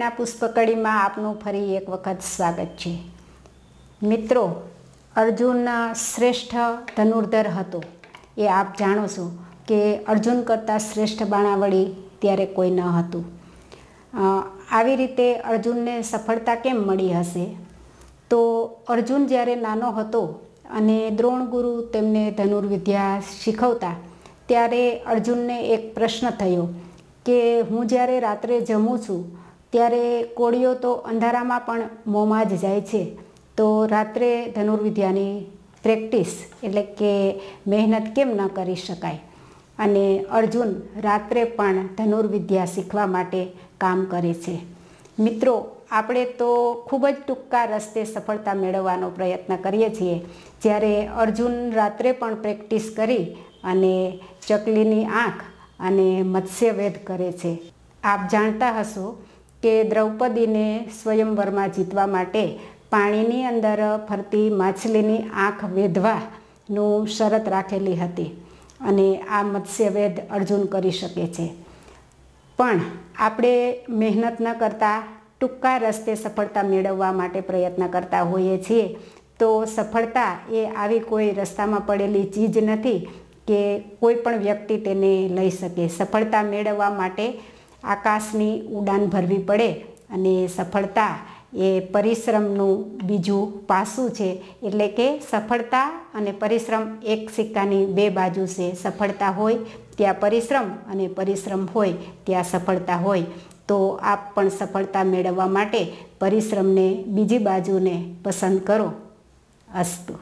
વિજયના પુષ્પકળીમાં આપનું ફરી એક વખત સ્વાગત છે મિત્રો અર્જુન શ્રેષ્ઠ ધનુર્ધર હતો એ આપ જાણો છો કે અર્જુન કરતાં શ્રેષ્ઠ બાણાવળી ત્યારે કોઈ ન હતું આવી રીતે અર્જુનને સફળતા કેમ મળી હશે તો અર્જુન જ્યારે નાનો હતો અને દ્રોણ ગુરુ તેમને ધનુર્વિદ્યા શીખવતા ત્યારે અર્જુનને એક પ્રશ્ન થયો કે હું જ્યારે રાત્રે જમું છું ત્યારે કોળીઓ તો અંધારામાં પણ મોંમાં જ જાય છે તો રાત્રે ધનુર્વિદ્યાની પ્રેક્ટિસ એટલે કે મહેનત કેમ ન કરી શકાય અને અર્જુન રાત્રે પણ ધનુર્વિદ્યા શીખવા માટે કામ કરે છે મિત્રો આપણે તો ખૂબ જ ટૂંકા રસ્તે સફળતા મેળવવાનો પ્રયત્ન કરીએ છીએ જ્યારે અર્જુન રાત્રે પણ પ્રેક્ટિસ કરી અને ચકલીની આંખ અને મત્સ્યવેધ કરે છે આપ જાણતા હશો કે દ્રૌપદીને સ્વયંવરમાં જીતવા માટે પાણીની અંદર ફરતી માછલીની આંખ વેધવાનું શરત રાખેલી હતી અને આ મત્સ્યવેદ અર્જુન કરી શકે છે પણ આપણે મહેનત ન કરતાં ટૂંકા રસ્તે સફળતા મેળવવા માટે પ્રયત્ન કરતા હોઈએ છીએ તો સફળતા એ આવી કોઈ રસ્તામાં પડેલી ચીજ નથી કે કોઈ પણ વ્યક્તિ તેને લઈ શકે સફળતા મેળવવા માટે આકાશની ઉડાન ભરવી પડે અને સફળતા એ પરિશ્રમનું બીજું પાસું છે એટલે કે સફળતા અને પરિશ્રમ એક સિક્કાની બે બાજુ છે સફળતા હોય ત્યાં પરિશ્રમ અને પરિશ્રમ હોય ત્યાં સફળતા હોય તો આપ પણ સફળતા મેળવવા માટે પરિશ્રમને બીજી બાજુને પસંદ કરો અસ્તુ